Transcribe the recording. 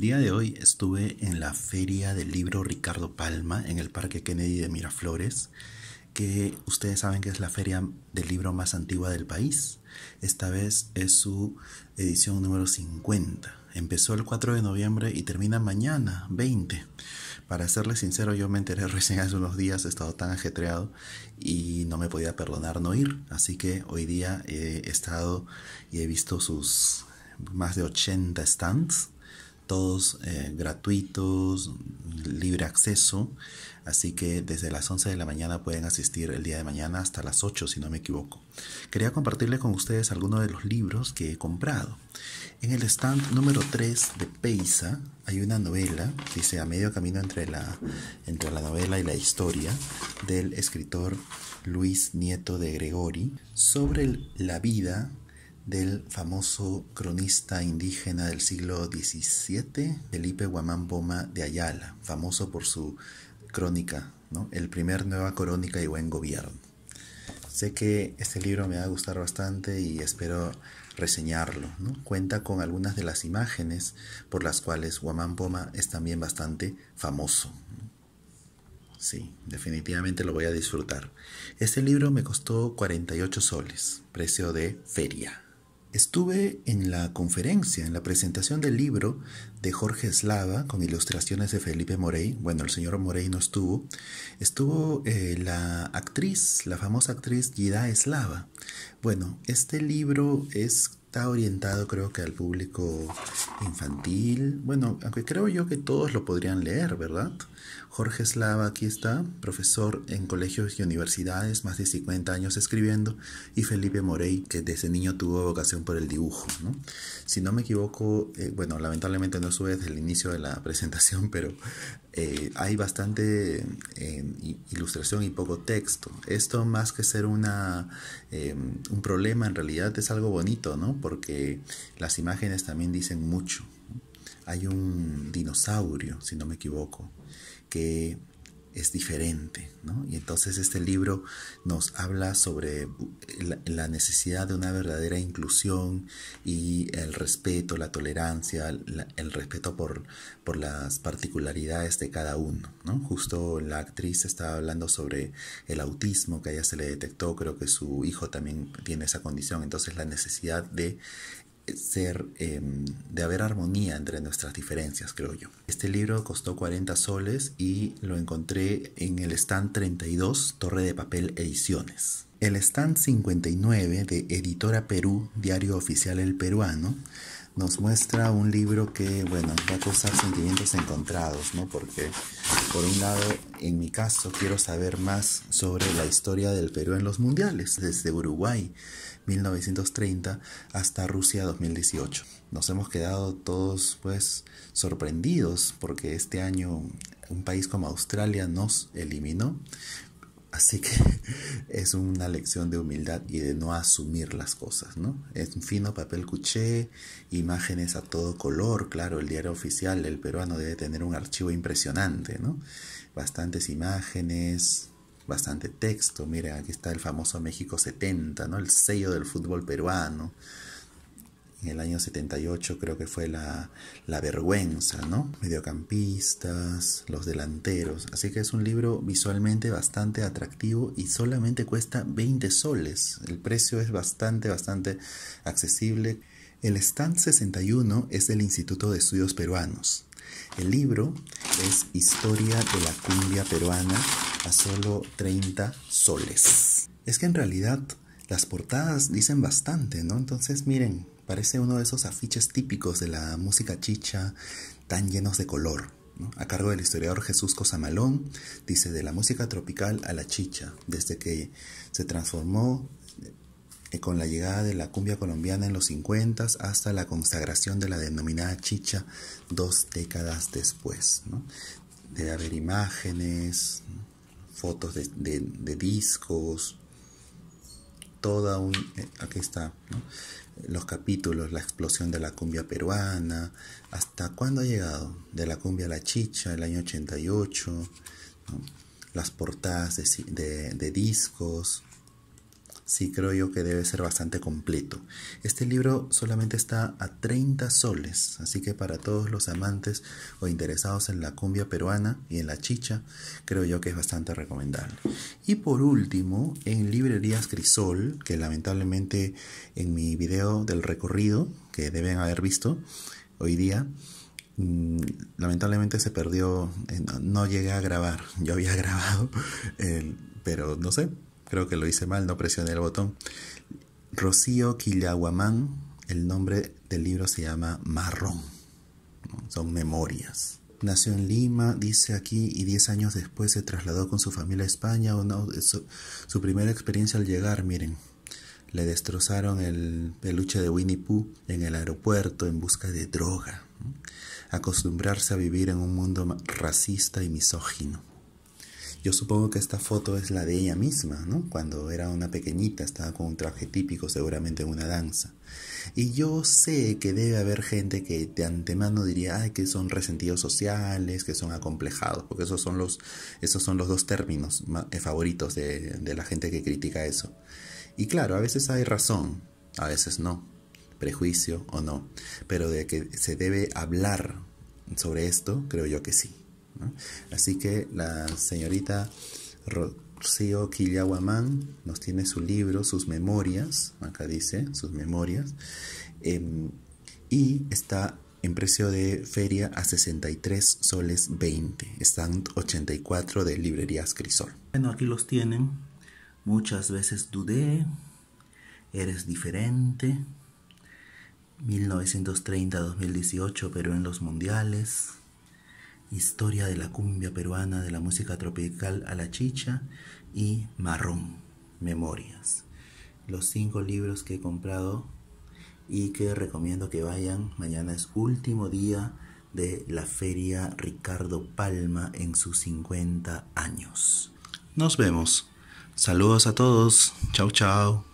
el día de hoy estuve en la feria del libro Ricardo Palma en el Parque Kennedy de Miraflores, que ustedes saben que es la feria del libro más antigua del país. Esta vez es su edición número 50. Empezó el 4 de noviembre y termina mañana, 20. Para serles sincero, yo me enteré recién hace unos días, he estado tan ajetreado y no me podía perdonar no ir. Así que hoy día he estado y he visto sus más de 80 stands todos eh, gratuitos, libre acceso. Así que desde las 11 de la mañana pueden asistir el día de mañana hasta las 8, si no me equivoco. Quería compartirle con ustedes algunos de los libros que he comprado. En el stand número 3 de Peisa hay una novela, dice a medio camino entre la, entre la novela y la historia, del escritor Luis Nieto de Gregori, sobre la vida del famoso cronista indígena del siglo XVII, Felipe Guamán Boma de Ayala, famoso por su crónica, El primer Nueva Crónica y Buen Gobierno. Sé que este libro me va a gustar bastante y espero reseñarlo. ¿no? Cuenta con algunas de las imágenes por las cuales Guamán Boma es también bastante famoso. Sí, definitivamente lo voy a disfrutar. Este libro me costó 48 soles, precio de feria. Estuve en la conferencia, en la presentación del libro de Jorge Slava con ilustraciones de Felipe Morey. Bueno, el señor Morey no estuvo. Estuvo eh, la actriz, la famosa actriz Yida Slava. Bueno, este libro es está orientado creo que al público infantil. Bueno, aunque creo yo que todos lo podrían leer, ¿verdad? Jorge Slava, aquí está, profesor en colegios y universidades, más de 50 años escribiendo, y Felipe Morey, que desde niño tuvo vocación por el dibujo, ¿no? Si no me equivoco, eh, bueno, lamentablemente no sube desde el inicio de la presentación, pero eh, hay bastante em, ilustración y poco texto. Esto más que ser una, em, un problema, en realidad es algo bonito, ¿no? Porque las imágenes también dicen mucho. Hay un dinosaurio, si no me equivoco, que es diferente, ¿no? Y entonces este libro nos habla sobre la necesidad de una verdadera inclusión y el respeto, la tolerancia, el respeto por, por, las particularidades de cada uno, ¿no? Justo la actriz estaba hablando sobre el autismo que a ella se le detectó, creo que su hijo también tiene esa condición, entonces la necesidad de ser em, de haber armonía entre nuestras diferencias, creo yo. Este libro costó 40 soles y lo encontré en el stand 32, Torre de Papel Ediciones. El stand 59 de Editora Perú, Diario Oficial El Peruano, nos muestra un libro que, bueno, va a causar sentimientos encontrados, ¿no? Porque, por un lado, en mi caso, quiero saber más sobre la historia del Perú en los mundiales, desde Uruguay 1930 hasta Rusia 2018. Nos hemos quedado todos, pues, sorprendidos porque este año un país como Australia nos eliminó, Así que es una lección de humildad y de no asumir las cosas, ¿no? Es un fino papel cuché, imágenes a todo color, claro, el diario oficial del peruano debe tener un archivo impresionante, ¿no? Bastantes imágenes, bastante texto, Mira, aquí está el famoso México 70, ¿no? El sello del fútbol peruano en el año 78 creo que fue la, vergüenza, ¿no? Mediocampistas, los delanteros. Así que es un libro visualmente bastante atractivo y solamente cuesta 20 soles. El precio es bastante, bastante accesible. El stand 61 es del Instituto de Estudios Peruanos. El libro es Historia de la cumbia peruana a solo 30 soles. Es que en realidad las portadas dicen bastante, ¿no? Entonces miren, Parece uno de esos afiches típicos de la música chicha tan llenos de color. A cargo del historiador Jesús Cosamalón, dice de la música tropical a la chicha, desde que se transformó eh, con la llegada de la cumbia colombiana en los 50 hasta la consagración de la denominada chicha dos décadas después. De Debe haber imágenes, fotos de, discos, toda un... Eh, aquí está, los capítulos, la explosión de la cumbia peruana, hasta cuándo ha llegado, de la cumbia a la chicha, el año 88, las portadas de, de discos, sí creo yo que debe ser bastante completo. Este libro solamente está a 30 soles, así que para todos los amantes o interesados en la cumbia peruana y en la chicha, creo yo que es bastante recomendable. Y por último, en Librerías Crisol, que lamentablemente en mi video del recorrido, que deben haber visto hoy día, mm, lamentablemente se perdió, eh, no, llegué a grabar, yo había grabado, eh, pero no sé, creo que lo hice mal, no presioné el botón. Rocío Quillaguamán, el nombre del libro se llama Marrón. Son memorias. Nació en Lima, dice aquí, y 10 años después se trasladó con su familia a España. su, su, primera experiencia al llegar, miren, le destrozaron el peluche de Winnie Pooh en el aeropuerto en busca de droga. Acostumbrarse a vivir en un mundo racista y misógino. Yo supongo que esta foto es la de ella misma, ¿no? Cuando era una pequeñita, estaba con un traje típico, seguramente una danza. Y yo sé que debe haber gente que de antemano diría, ay, que son resentidos sociales, que son acomplejados, porque esos son los, esos son los dos términos eh, favoritos de la gente que critica eso. Y claro, a veces hay razón, a veces no, prejuicio o no, pero de que se debe hablar sobre esto, creo yo que sí. Así que la señorita Rocío Quillaguamán nos tiene su libro, sus memorias, acá dice, sus memorias, em, y está en precio de feria a 63 soles 20, están 84 de librerías Crisol. Bueno, aquí los tienen, muchas veces dudé, eres diferente, 1930-2018 pero en los mundiales, Historia de la cumbia peruana, de la música tropical a la chicha y Marrón, Memorias. Los cinco libros que he comprado y que recomiendo que vayan. Mañana es último día de la feria Ricardo Palma en sus 50 años. Nos vemos. Saludos a todos. Chao, chao.